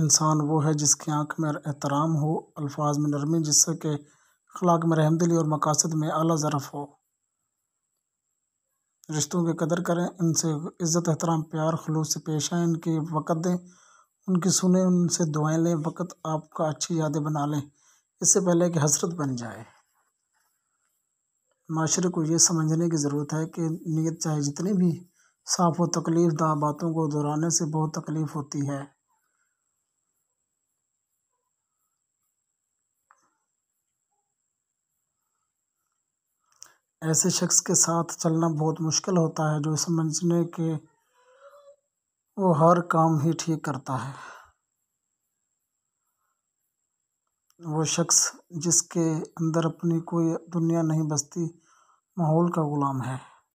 इंसान वो है जिसकी आँख में एहतराम हो अल्फाज में नरमी जिससे के अखलाक में रहमदिली और मकासद में अला ज़रफ़ हो रिश्तों की कदर करें इनसे इज़्ज़त एहतराम प्यार खलूस से पेश आएँ इनकी वक़्त दें उनकी सुने उनसे दुआएं लें वक़्त आपका अच्छी यादें बना लें इससे पहले कि हसरत बन जाए माशरे को ये समझने की ज़रूरत है कि नीयत चाहे जितनी भी साफ़ व तकलीफ़ दह बातों को दोहराने से बहुत तकलीफ़ होती है ऐसे शख्स के साथ चलना बहुत मुश्किल होता है जो समझने के वो हर काम ही ठीक करता है वो शख्स जिसके अंदर अपनी कोई दुनिया नहीं बसती माहौल का ग़ुलाम है